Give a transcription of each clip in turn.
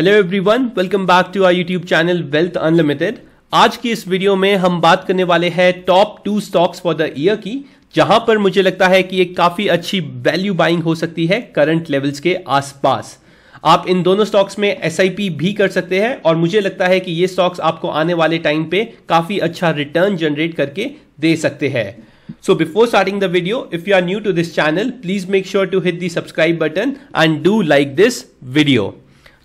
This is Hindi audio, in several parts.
Hello everyone welcome back to our YouTube channel wealth unlimited आज की इस वीडियो में हम बात करने वाले हैं top two stocks for the year की जहां पर मुझे लगता है कि एक काफी अच्छी वैल्यू बाइंग हो सकती है करंट लेवल्स के आसपास आप इन दोनों स्टॉक्स में एस भी कर सकते हैं और मुझे लगता है कि ये स्टॉक्स आपको आने वाले टाइम पे काफी अच्छा रिटर्न जनरेट करके दे सकते हैं so before starting the video if you are new to this channel please make sure to hit the subscribe button and do like this video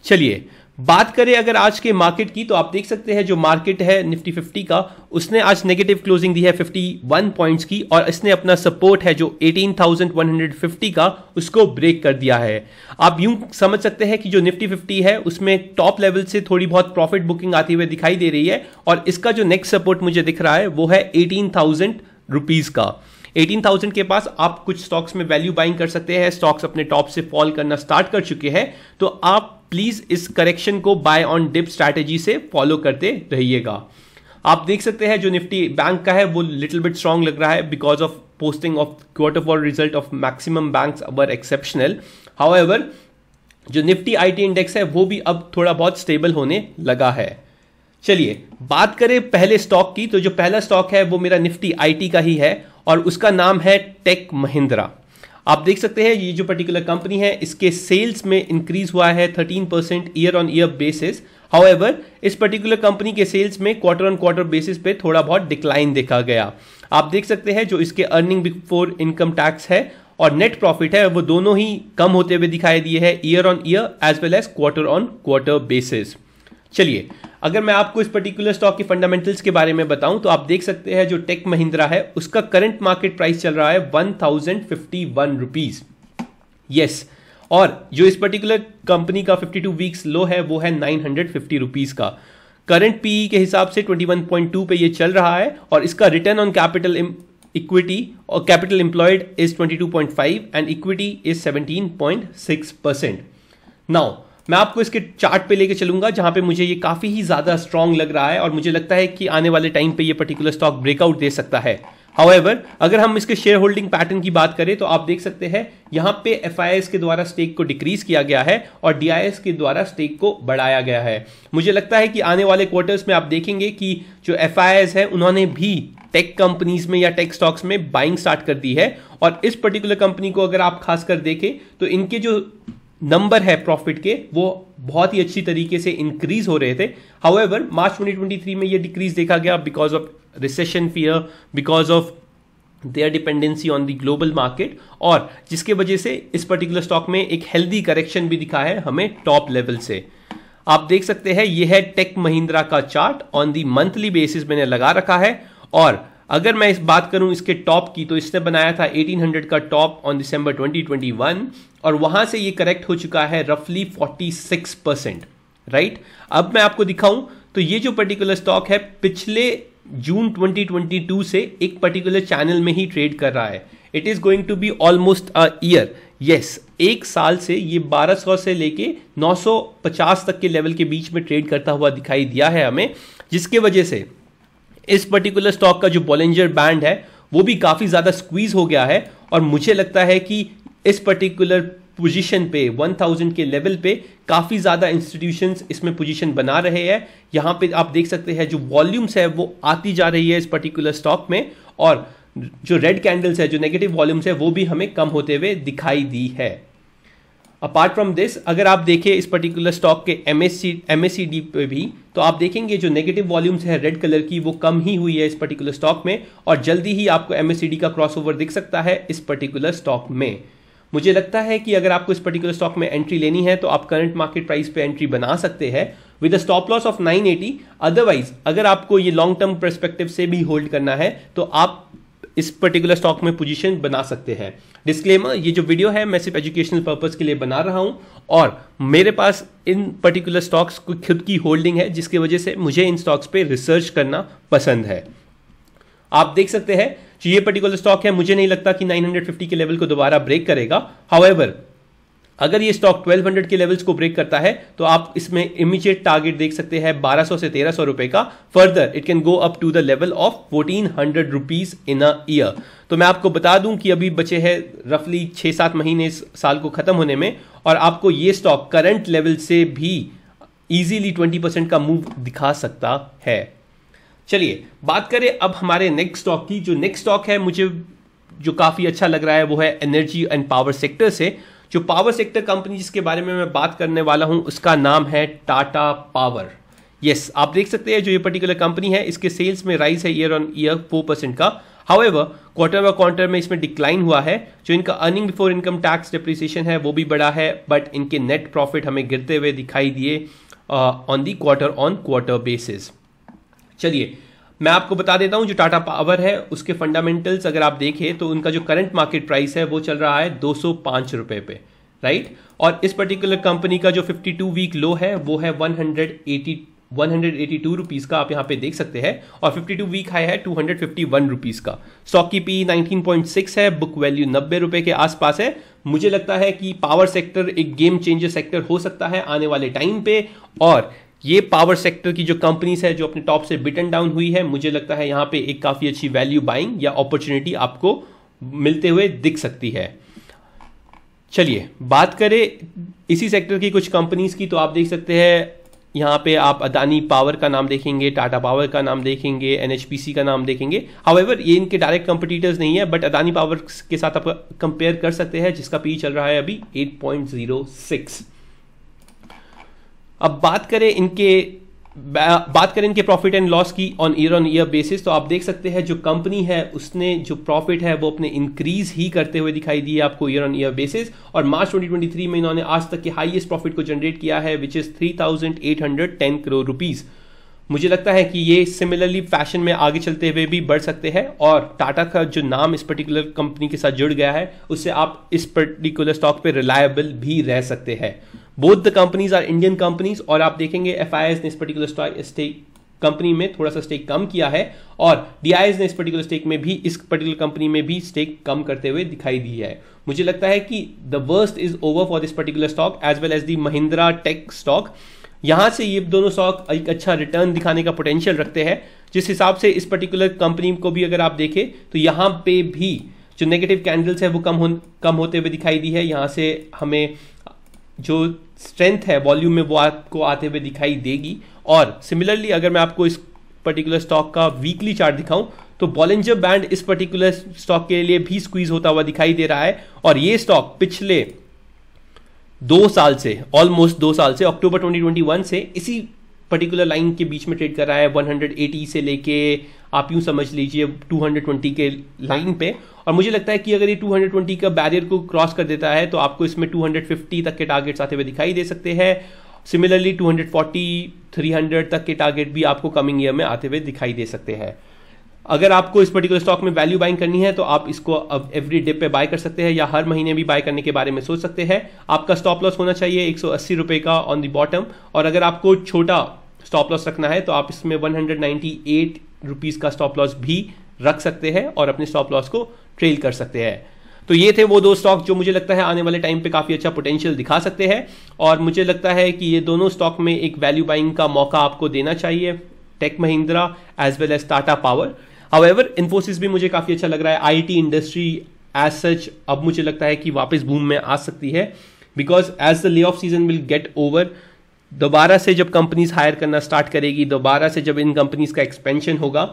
चलिए बात करें अगर आज के मार्केट की तो आप देख सकते हैं जो मार्केट है निफ्टी 50 का उसने आज नेगेटिव क्लोजिंग दी है 51 पॉइंट्स की और इसने अपना सपोर्ट है जो 18,150 का उसको ब्रेक कर दिया है आप यूं समझ सकते हैं कि जो निफ्टी 50 है उसमें टॉप लेवल से थोड़ी बहुत प्रॉफिट बुकिंग आती हुई दिखाई दे रही है और इसका जो नेक्स्ट सपोर्ट मुझे दिख रहा है वो है एटीन थाउजेंड का 18,000 के पास आप कुछ स्टॉक्स में वैल्यू बाइंग कर सकते हैं स्टॉक्स अपने टॉप से फॉल करना स्टार्ट कर चुके हैं तो आप प्लीज इस करेक्शन को बाय ऑन डिप स्ट्रैटेजी से फॉलो करते रहिएगा आप देख सकते हैं जो निफ्टी बैंक का है वो लिटिल बिट स्ट्रॉन्ग लग रहा है because of posting of quarter four result of maximum banks our exceptional However, जो निफ्टी आईटी इंडेक्स है वो भी अब थोड़ा बहुत स्टेबल होने लगा है चलिए बात करें पहले स्टॉक की तो जो पहला स्टॉक है वो मेरा निफ्टी आईटी का ही है और उसका नाम है टेक महिंद्रा आप देख सकते हैं ये जो पर्टिकुलर कंपनी है इसके सेल्स में इंक्रीज हुआ है 13 percent year on year basis however इस पर्टिकुलर कंपनी के सेल्स में क्वार्टर ऑन क्वार्टर बेसिस पे थोड़ा बहुत डिक्लाइन देखा गया आप देख सकते हैं जो इसके अर्निंग बिफोर इनकम टैक्स है और नेट प्रॉफिट है वो दोनों ही कम होते हुए दिखाई दिए है year on year as well as quarter on quarter basis चलिए अगर मैं आपको इस पर्टिकुलर स्टॉक के फंडामेंटल्स के बारे में बताऊं तो आप देख सकते हैं जो टेक महिंद्रा है उसका करंट मार्केट प्राइस चल रहा है one thousand fifty one rupees yes और जो इस पर्टिकुलर कंपनी का फिफ्टी टू वीक्स लो है वो है नाइन हंड्रेड फिफ्टी रुपीज का करंट पीई e के हिसाब से 21.2 पे ये चल रहा है और इसका रिटर्न ऑन कैपिटल इक्विटी और capital employed is five and equity is six percent now मैं आपको इसके चार्ट पे लेके चलूंगा जहां पे मुझे ये काफ़ी ही ज़्यादा स्ट्रांग लग रहा है और मुझे लगता है कि आने वाले टाइम पे ये पर्टिकुलर स्टॉक ब्रेकआउट दे सकता है हाउएवर अगर हम इसके शेयर होल्डिंग पैटर्न की बात करें तो आप देख सकते हैं यहाँ पे एफ के द्वारा स्टेक को डिक्रीज किया गया है और डी के द्वारा स्टेक को बढ़ाया गया है मुझे लगता है कि आने वाले क्वार्टर्स में आप देखेंगे कि जो एफ है उन्होंने भी टेक कंपनीज में या टेक स्टॉक्स में बाइंग स्टार्ट कर दी है और इस पर्टिकुलर कंपनी को अगर आप खासकर देखें तो इनके जो नंबर है प्रॉफिट के वो बहुत ही अच्छी तरीके से इंक्रीज हो रहे थे हाउएवर मार्च 2023 में ये डिक्रीज देखा गया because of recession fear because of their dependency on the global market और जिसके वजह से इस पर्टिकुलर स्टॉक में एक हेल्दी करेक्शन भी दिखा है हमें टॉप लेवल से आप देख सकते हैं यह है टेक महिंद्रा का chart on the monthly basis मैंने लगा रखा है और अगर मैं इस बात करूं इसके टॉप की तो इसने बनाया था 1800 का टॉप ऑन दिसंबर 2021 और वहां से ये करेक्ट हो चुका है रफली 46 परसेंट राइट अब मैं आपको दिखाऊं तो ये जो पर्टिकुलर स्टॉक है पिछले जून 2022 से एक पर्टिकुलर चैनल में ही ट्रेड कर रहा है it is going to be almost a year yes एक साल से ये 1200 से लेके 950 तक के लेवल के बीच में ट्रेड करता हुआ दिखाई दिया है हमें जिसके वजह से इस पर्टिकुलर स्टॉक का जो बॉलेंजर बैंड है वो भी काफ़ी ज़्यादा स्क्वीज हो गया है और मुझे लगता है कि इस पर्टिकुलर पोजीशन पे 1000 के लेवल पे काफ़ी ज़्यादा इंस्टीट्यूशंस इसमें पोजीशन बना रहे हैं यहाँ पे आप देख सकते हैं जो वॉल्यूम्स है वो आती जा रही है इस पर्टिकुलर स्टॉक में और जो रेड कैंडल्स है जो नेगेटिव वॉल्यूम्स है वो भी हमें कम होते हुए दिखाई दी है अपार्ट फ्रॉम दिस अगर आप देखें इस पर्टिकुलर स्टॉक के M S C M S C D पे भी तो आप देखेंगे जो नेगेटिव वॉल्यूम्स है रेड कलर की वो कम ही हुई है इस पर्टिकुलर स्टॉक में और जल्दी ही आपको एम एस सी डी का क्रॉसओवर दिख सकता है इस पर्टिकुलर स्टॉक में मुझे लगता है कि अगर आपको इस पर्टिकुलर स्टॉक में एंट्री लेनी है तो आप करंट मार्केट प्राइस पे एंट्री बना सकते हैं with a stop loss of 980 otherwise अगर आपको ये लॉन्ग टर्म परस्पेक्टिव से भी होल्ड करना है तो आप इस पर्टिकुलर स्टॉक में पोजीशन बना सकते हैं डिस्क्लेमर ये जो वीडियो है मैं सिर्फ एजुकेशनल पर्पज के लिए बना रहा हूं और मेरे पास इन पर्टिकुलर स्टॉक्स की खुद की होल्डिंग है जिसकी वजह से मुझे इन स्टॉक्स पे रिसर्च करना पसंद है आप देख सकते हैं ये पर्टिकुलर स्टॉक है मुझे नहीं लगता कि 950 के लेवल को दोबारा ब्रेक करेगा हाउएवर अगर ये स्टॉक 1200 के लेवल्स को ब्रेक करता है तो आप इसमें इमीजिएट टारगेट देख सकते हैं 1200 से 1300 रुपए का further it can go up to the level of 1400 rupees in a year तो मैं आपको बता दूं कि अभी बचे हैं रफली छह सात महीने इस साल को खत्म होने में और आपको ये स्टॉक करंट लेवल से भी ईजीली ट्वेंटी परसेंट का मूव दिखा सकता है चलिए बात करें अब हमारे नेक्स्ट स्टॉक की जो नेक्स्ट स्टॉक है मुझे जो काफ़ी अच्छा लग रहा है वो है एनर्जी एंड पावर सेक्टर से जो पावर सेक्टर कंपनी जिसके बारे में मैं बात करने वाला हूं उसका नाम है टाटा पावर यस आप देख सकते हैं जो ये पर्टिकुलर कंपनी है इसके सेल्स में राइज है year on year four percent का हाउएवर क्वार्टर बाय क्वार्टर में इसमें डिक्लाइन हुआ है जो इनका earning before income tax depreciation है वो भी बड़ा है बट इनके नेट प्रॉफिट हमें गिरते हुए दिखाई दिए on the quarter on quarter basis चलिए मैं आपको बता देता हूं जो टाटा पावर है उसके फंडामेंटल्स अगर आप देखें तो उनका जो करंट मार्केट प्राइस है वो चल रहा है दो रुपए पे राइट और इस पर्टिकुलर कंपनी का जो 52 वीक लो है वो है 180 182 रुपीस का आप यहाँ पे देख सकते हैं और 52 वीक हाई है 251 रुपीस का स्टॉक की पी 19.6 है बुक वैल्यू नब्बे रुपए के आसपास है मुझे लगता है कि पावर सेक्टर एक गेम चेंजर सेक्टर हो सकता है आने वाले टाइम पे और ये पावर सेक्टर की जो कंपनीज है जो अपने टॉप से बिटन डाउन हुई है मुझे लगता है यहाँ पे एक काफ़ी अच्छी वैल्यू बाइंग या अपॉर्चुनिटी आपको मिलते हुए दिख सकती है चलिए बात करें इसी सेक्टर की कुछ कंपनीज की तो आप देख सकते हैं यहाँ पे आप अदानी पावर का नाम देखेंगे टाटा पावर का नाम देखेंगे एनएचपीसी का नाम देखेंगे हावेवर ये इनके डायरेक्ट कंपटीटर्स नहीं है बट अदानी पावर के साथ आप कंपेयर कर सकते हैं जिसका पी e चल रहा है अभी 8.06 अब बात करें इनके बात करें इनके प्रॉफिट एंड लॉस की on year on year basis तो आप देख सकते हैं जो कंपनी है उसने जो प्रॉफिट है वो अपने इंक्रीज ही करते हुए दिखाई दिए आपको ईयर ऑन ईयर बेसिस और मार्च 2023 में इन्होंने आज तक के हाईएस्ट प्रॉफिट को जनरेट किया है विच इज 3810 करोड़ रुपीस मुझे लगता है कि ये सिमिलरली फैशन में आगे चलते हुए भी बढ़ सकते हैं और टाटा का जो नाम इस पर्टिकुलर कंपनी के साथ जुड़ गया है उससे आप इस पर्टिकुलर स्टॉक पे रिलायबल भी रह सकते हैं both the companies are Indian companies और आप देखेंगे एफ ने इस पर्टिकुलर स्टेक कंपनी में थोड़ा सा स्टेक कम किया है और डीआईएस ने इस पर्टिकुलर स्टेक में भी इस पर्टिकुलर कंपनी में भी स्टेक कम करते हुए दिखाई दी है मुझे लगता है कि the worst is over for this particular stock as well as the Mahindra tech stock यहां से ये दोनों स्टॉक एक अच्छा रिटर्न दिखाने का पोटेंशियल रखते हैं जिस हिसाब से इस पर्टिकुलर कंपनी को भी अगर आप देखें तो यहां पे भी जो नेगेटिव कैंडल्स है वो कम हो कम होते हुए दिखाई दी है यहां से हमें जो स्ट्रेंथ है वॉल्यूम में वो आपको आते हुए दिखाई देगी और सिमिलरली अगर मैं आपको इस पर्टिकुलर स्टॉक का वीकली चार्ट दिखाऊं तो बॉलेंजर बैंड इस पर्टिकुलर स्टॉक के लिए भी स्क्वीज होता हुआ दिखाई दे रहा है और ये स्टॉक पिछले दो साल से ऑलमोस्ट दो साल से अक्टूबर 2021 से इसी पर्टिकुलर लाइन के बीच में ट्रेड कर रहा है 180 से लेके आप यूं समझ लीजिए 220 के लाइन पे और मुझे लगता है कि अगर ये 220 का बैरियर को क्रॉस कर देता है तो आपको इसमें 250 तक के टारगेट्स आते हुए दिखाई दे सकते हैं सिमिलरली 240, 300 तक के टारगेट भी आपको कमिंग ईयर में आते हुए दिखाई दे सकते हैं अगर आपको इस पर्टिकुलर स्टॉक में वैल्यू बाइंग करनी है तो आप इसको अब एवरी डे पे बाय कर सकते हैं या हर महीने भी बाय करने के बारे में सोच सकते हैं आपका स्टॉप लॉस होना चाहिए एक रुपए का ऑन दी बॉटम और अगर आपको छोटा स्टॉप लॉस रखना है तो आप इसमें वन हंड्रेड का स्टॉप लॉस भी रख सकते हैं और अपने स्टॉप लॉस को ट्रेल कर सकते हैं तो ये थे वो दो स्टॉक जो मुझे लगता है आने वाले टाइम पे काफ़ी अच्छा पोटेंशियल दिखा सकते हैं और मुझे लगता है कि ये दोनों स्टॉक में एक वैल्यू बाइंग का मौका आपको देना चाहिए tech Mahindra as well as Tata power however Infosys भी मुझे काफ़ी अच्छा लग रहा है आईटी इंडस्ट्री एज सच अब मुझे लगता है कि वापस भूम में आ सकती है because as the lay off season will get over दोबारा से जब कंपनीज हायर करना स्टार्ट करेगी दोबारा से जब इन कंपनीज का एक्सपेंशन होगा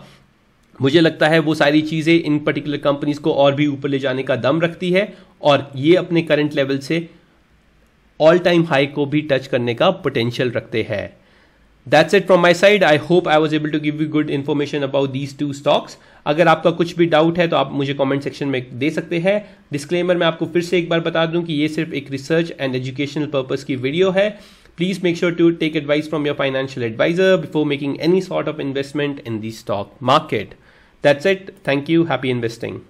मुझे लगता है वो सारी चीज़ें इन पर्टिकुलर कंपनीज को और भी ऊपर ले जाने का दम रखती है और ये अपने करंट लेवल से ऑल टाइम हाई को भी टच करने का पोटेंशियल रखते हैं that's it from my side I hope I was able to give you good information about these two stocks अगर आपका कुछ भी डाउट है तो आप मुझे कॉमेंट सेक्शन में दे सकते हैं डिस्क्लेमर मैं आपको फिर से एक बार बता दूं कि ये सिर्फ एक रिसर्च एंड एजुकेशनल पर्पज की वीडियो है please make sure to take advice from your financial advisor before making any sort of investment in the stock market That's it. Thank you. Happy investing.